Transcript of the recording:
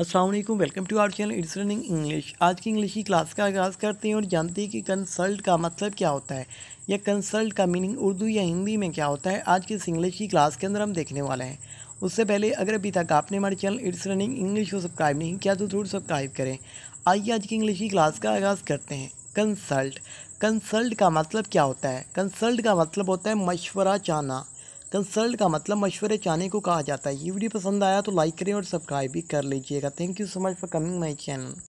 Aslam welcome to our channel it's running English आज की English की क्लास का आगाज़ करते हैं और जानते हैं कि कंसल्ट का मतलब क्या होता है या कंसल्ट का मीनिंग उर्दू या हिंदी में क्या होता है आज की इस इंग्लिश की क्लास के अंदर हम देखने वाले हैं उससे पहले अगर अभी तक आपने हमारे चैनल इट्स रनिंग इंग्लिश को सब्सक्राइब नहीं किया तो जरूर सब्सक्राइब करें आइए आज की इंग्लिश की क्लास का आगाज़ करते हैं कंसल्ट कंसल्ट का मतलब क्या होता है कंसल्ट का मतलब होता है मशवरा चाहना कंसल्ट का मतलब मशवरे चाहने को कहा जाता है ये वीडियो पसंद आया तो लाइक करें और सब्सक्राइब भी कर लीजिएगा thank you so much for coming my channel